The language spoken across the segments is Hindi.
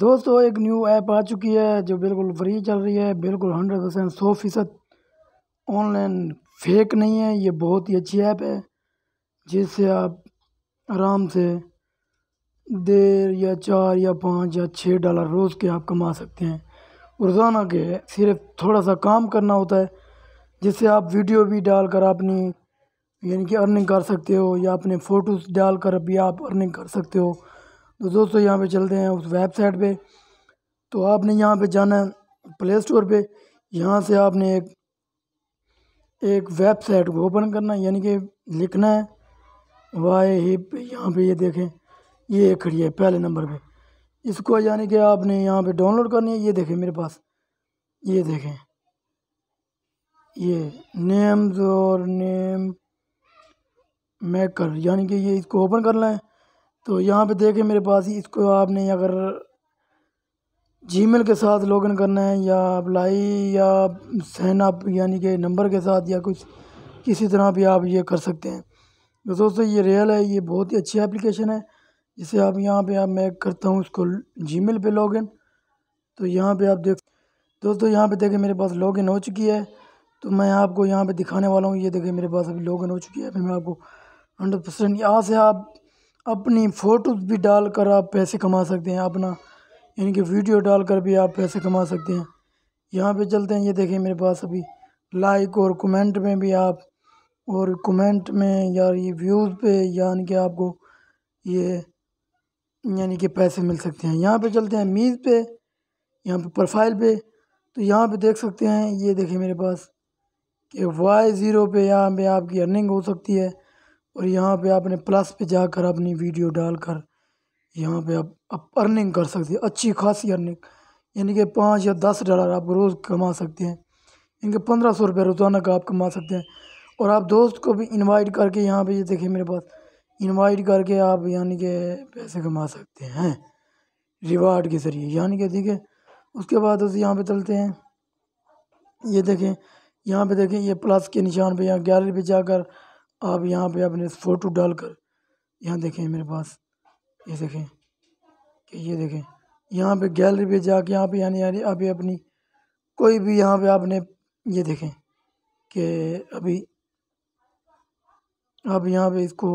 दोस्तों एक न्यू ऐप आ चुकी है जो बिल्कुल फ्री चल रही है बिल्कुल हंड्रेड परसेंट सौ फीसद ऑनलाइन फेक नहीं है ये बहुत ही अच्छी ऐप है जिससे आप आराम से देर या चार या पाँच या छः डॉलर रोज़ के आप कमा सकते हैं रोज़ाना के सिर्फ थोड़ा सा काम करना होता है जिससे आप वीडियो भी डालकर अपनी यानी कि अर्निंग कर सकते हो या अपने फ़ोटोज़ डालकर भी आप अर्निंग कर सकते हो तो दोस्तों यहाँ पे चलते हैं उस वेबसाइट पे तो आपने यहाँ पे जाना है प्ले स्टोर पर यहाँ से आपने एक एक वेबसाइट को ओपन करना है यानी कि लिखना है वाई हिप यहाँ पे ये यह देखें ये खड़ी है पहले नंबर पे इसको यानी कि आपने यहाँ पे डाउनलोड करनी है ये देखें मेरे पास ये देखें ये नेम्स और नेम मेकर यानी कि ये इसको ओपन करना है तो यहाँ पे देखें मेरे पास ही इसको आपने अगर जीमेल के साथ लॉगिन करना है या अप्लाई या साइन अप यानी कि नंबर के साथ या कुछ किसी तरह भी आप ये कर सकते हैं तो दोस्तों ये रियल है ये बहुत ही अच्छी एप्लीकेशन है जिसे आप यहाँ पे आप मैं करता हूँ इसको जी मेल पर लॉगिन तो यहाँ पे आप देख दोस्तों यहाँ पे देखें मेरे पास लॉगिन हो चुकी है तो मैं आपको यहाँ पे दिखाने वाला हूँ ये देखें मेरे पास अभी लॉगिन हो चुकी है अभी मैं आपको हंड्रेड परसेंट यहाँ से आप अपनी फ़ोटोज़ भी डाल कर आप पैसे कमा सकते हैं अपना यानी कि वीडियो डाल कर भी आप पैसे कमा सकते हैं यहाँ पे चलते हैं ये देखें मेरे पास अभी लाइक और कमेंट में भी आप और कमेंट में या ये व्यूज़ पे यानी कि आपको ये यानी कि पैसे मिल सकते हैं यहाँ पे चलते हैं मीज़ पे यहाँ पे प्रोफाइल पे तो यहाँ पे देख सकते हैं ये देखें मेरे पास कि वाई ज़ीरो पे यहाँ पर आपकी अर्निंग हो सकती है और यहाँ पे आपने प्लस पे जाकर अपनी वीडियो डालकर यहाँ पे आप, आप अर्निंग कर सकते हैं अच्छी खासी अर्निंग यानी कि पाँच या दस डॉलर आप रोज़ कमा सकते हैं यानी कि पंद्रह सौ रुपये रोज़ाना का आप कमा सकते हैं और आप दोस्त को भी इनवाइट करके यहाँ पे ये देखिए मेरे पास इनवाइट करके आप यानी कि पैसे कमा सकते हैं रिवार्ड के ज़रिए यानी कि देखें उसके बाद उसे यहाँ पे चलते हैं ये देखें यहाँ पे देखें ये प्लस के निशान पे यहाँ गैलरी पे जाकर आप यहाँ पे अपने फ़ोटो डालकर यहाँ देखें मेरे पास ये देखें कि ये देखें यहाँ पे गैलरी पे जाके यहाँ पे यानी यानी अभी अपनी कोई भी यहाँ पे आपने ये देखें कि अभी आप यहाँ पे इसको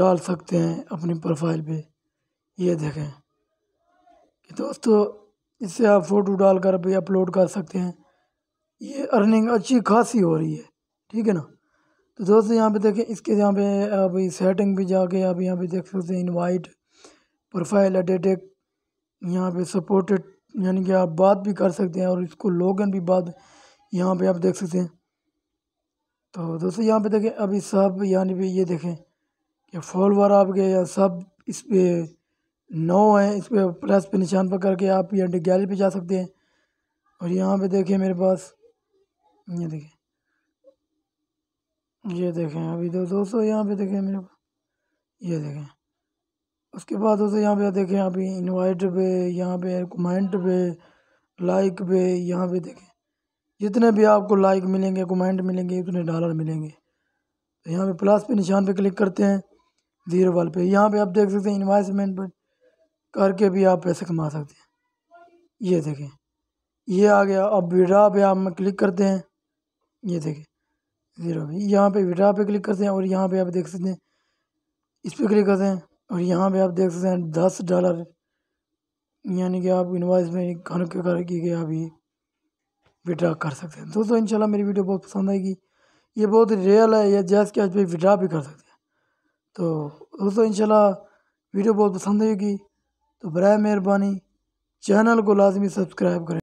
डाल सकते हैं अपनी प्रोफाइल पे ये देखें कि दोस्तों इससे आप फ़ोटो डालकर भी अपलोड कर सकते हैं ये अर्निंग अच्छी खासी हो रही है ठीक है ना तो दोस्तों यहाँ पे देखें इसके यहाँ पे अभी सेटिंग भी जाके आप यहाँ पे देख सकते हैं इनवाइट प्रोफाइल एडेटेक यहाँ पे सपोर्टेड यानी कि आप बात भी कर सकते हैं और इसको लोगन भी बात यहाँ पे आप देख सकते हैं तो दोस्तों यहाँ पे देखें अभी सब यानी भी ये देखें कि फॉलोअर आपके या सब इस पर नौ हैं इस पर प्लस पे निशान पर करके आप यहाँ गैलरी पर जा सकते हैं और यहाँ पर देखें मेरे पास ये देखें ये देखें अभी तो दोस्तों यहाँ पे देखें मेरे को ये देखें उसके बाद दोस्तों यहाँ पे देखें अभी इनवाइट पे यहाँ पे कमेंट पे लाइक पे यहाँ पे देखें जितने भी आपको लाइक मिलेंगे कमेंट मिलेंगे उतने डॉलर मिलेंगे तो यहाँ पे प्लस पे निशान पे क्लिक करते हैं जीरो वाल पे यहाँ पे आप देख सकते हैं इन्वेस्टमेंट पर करके भी आप पैसे कमा सकते हैं ये देखें ये आ गया अब विड्रा पे आप क्लिक करते हैं ये देखें ज़ीरो रहो यहाँ पे विड्रा पे क्लिक करते हैं और यहाँ पे आप देख सकते हैं इस पर क्लिक करते हैं और यहाँ पे आप देख सकते हैं दस डॉलर यानी कि आप इन्वाइस में खान के कर की गया अभी विड्रा कर सकते हैं दोस्तों इंशाल्लाह मेरी वीडियो बहुत पसंद आएगी ये बहुत रियल है या जैस के आज पे विड्रा भी कर सकते हैं तो दोस्तों इंशाल्लाह वीडियो बहुत पसंद आएगी तो बर मेहरबानी चैनल को लाजमी सब्सक्राइब करें